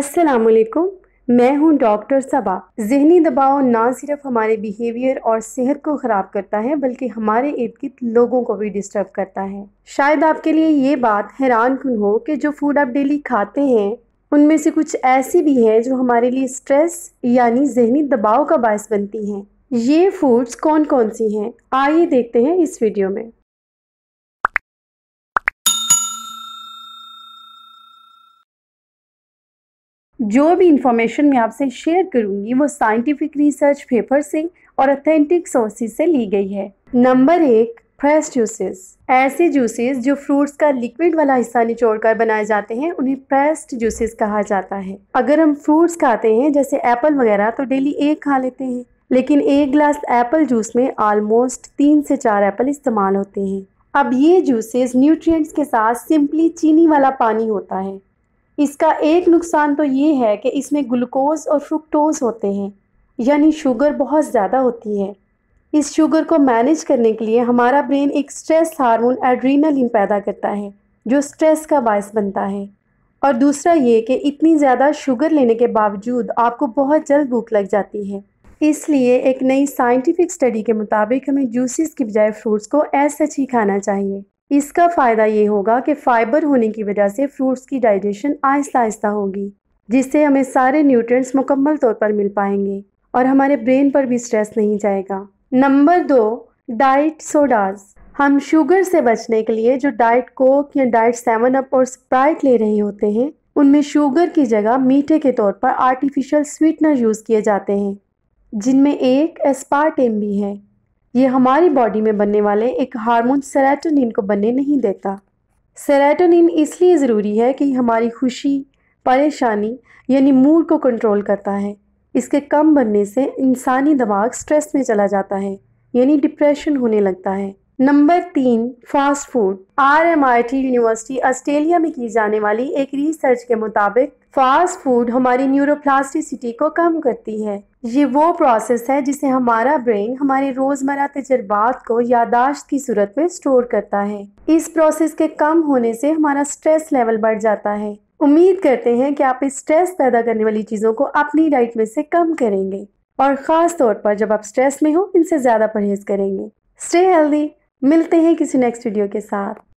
वालेकुम मैं हूं डॉक्टर सबा जहनी दबाव ना सिर्फ हमारे बिहेवियर और सेहत को ख़राब करता है बल्कि हमारे इर्द गिर्द लोगों को भी डिस्टर्ब करता है शायद आपके लिए ये बात हैरान कन हो कि जो फूड आप डेली खाते हैं उनमें से कुछ ऐसी भी हैं जो हमारे लिए स्ट्रेस यानी जहनी दबाव का बायस बनती हैं ये फूड्स कौन कौन सी हैं आइए देखते हैं इस वीडियो में जो भी इंफॉर्मेशन मैं आपसे शेयर करूंगी वो साइंटिफिक रिसर्च पेपर से और अथेंटिक सोर्सेज से ली गई है नंबर एक फ्रेश जूसेस ऐसे जूसेस जो फ्रूट्स का लिक्विड वाला हिस्सा निचोड़कर बनाए जाते हैं उन्हें प्रेस्ड जूसेस कहा जाता है अगर हम फ्रूट्स खाते हैं जैसे एप्पल वगैरह तो डेली एक खा लेते हैं लेकिन एक ग्लास एप्पल जूस में ऑलमोस्ट तीन से चार एप्पल इस्तेमाल होते हैं अब ये जूसेस न्यूट्रिएंट्स के साथ सिंपली चीनी वाला पानी होता है इसका एक नुकसान तो ये है कि इसमें ग्लूकोज और फ्रुक्टोज होते हैं यानी शुगर बहुत ज़्यादा होती है इस शुगर को मैनेज करने के लिए हमारा ब्रेन एक स्ट्रेस हार्मोन एड्रीनालिन पैदा करता है जो स्ट्रेस का बायस बनता है और दूसरा ये कि इतनी ज़्यादा शुगर लेने के बावजूद आपको बहुत जल्द भूख लग जाती है इसलिए एक नई साइंटिफिक स्टडी के मुताबिक हमें जूसेस की बजाय फ्रूट्स को ऐसे ही खाना चाहिए इसका फ़ायदा ये होगा कि फ़ाइबर होने की वजह से फ्रूट्स की डाइजेशन आहिस्ता आहिस्ता होगी जिससे हमें सारे न्यूट्रिएंट्स मुकम्मल तौर पर मिल पाएंगे और हमारे ब्रेन पर भी स्ट्रेस नहीं जाएगा नंबर दो डाइट सोडाज हम शुगर से बचने के लिए जो डाइट कोक या डाइट सेवन अप और स्प्राइट ले रहे होते हैं उनमें शुगर की जगह मीठे के तौर पर आर्टिफिशियल स्वीटनर यूज़ किए जाते हैं जिनमें एक एस्पार्टेम भी है ये हमारी बॉडी में बनने वाले एक हार्मोन सेरेटोनिन को बनने नहीं देता सेरेटोनिन इसलिए ज़रूरी है कि हमारी खुशी परेशानी यानी मूड को कंट्रोल करता है इसके कम बनने से इंसानी दिमाग स्ट्रेस में चला जाता है यानी डिप्रेशन होने लगता है नंबर तीन fast food R M I T university Australia में की जाने वाली एक रिसर्च के मुताबिक फास्ट फूड हमारी न्यूरोप्लास्टिसिटी को कम करती है ये वो प्रोसेस है जिसे हमारा ब्रेन हमारे रोज़मर्रा तजर्बात को यादाश्त की सूरत में स्टोर करता है इस प्रोसेस के कम होने से हमारा स्ट्रेस लेवल बढ़ जाता है उम्मीद करते हैं कि आप इस स्ट्रेस पैदा करने वाली चीज़ों को अपनी डाइट में से कम करेंगे और ख़ास तौर पर जब आप स्ट्रेस में हो इनसे ज़्यादा परहेज करेंगे स्टे हेल्दी मिलते हैं किसी नेक्स्ट वीडियो के साथ